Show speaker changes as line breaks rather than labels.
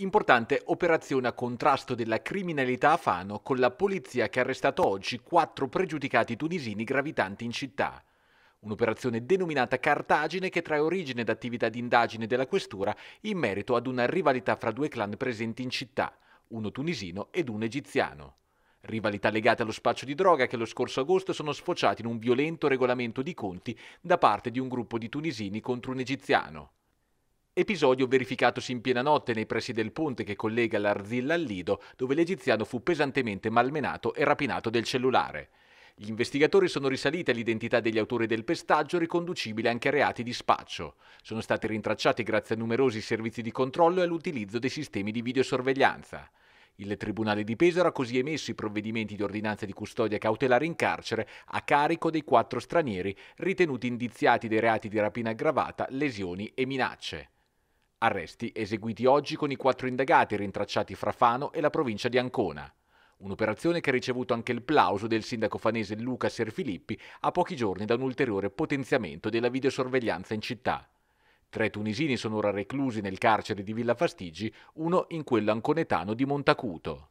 Importante operazione a contrasto della criminalità a Fano con la polizia che ha arrestato oggi quattro pregiudicati tunisini gravitanti in città. Un'operazione denominata Cartagine che trae origine da attività di indagine della questura in merito ad una rivalità fra due clan presenti in città, uno tunisino ed uno egiziano. Rivalità legate allo spaccio di droga che lo scorso agosto sono sfociati in un violento regolamento di conti da parte di un gruppo di tunisini contro un egiziano. Episodio verificatosi in piena notte nei pressi del ponte che collega l'Arzilla al Lido, dove l'egiziano fu pesantemente malmenato e rapinato del cellulare. Gli investigatori sono risaliti all'identità degli autori del pestaggio, riconducibile anche a reati di spaccio. Sono stati rintracciati grazie a numerosi servizi di controllo e all'utilizzo dei sistemi di videosorveglianza. Il Tribunale di Pesaro ha così emesso i provvedimenti di ordinanza di custodia cautelare in carcere a carico dei quattro stranieri ritenuti indiziati dei reati di rapina aggravata, lesioni e minacce. Arresti eseguiti oggi con i quattro indagati rintracciati fra Fano e la provincia di Ancona. Un'operazione che ha ricevuto anche il plauso del sindaco fanese Luca Serfilippi a pochi giorni da un ulteriore potenziamento della videosorveglianza in città. Tre tunisini sono ora reclusi nel carcere di Villa Fastigi, uno in quello anconetano di Montacuto.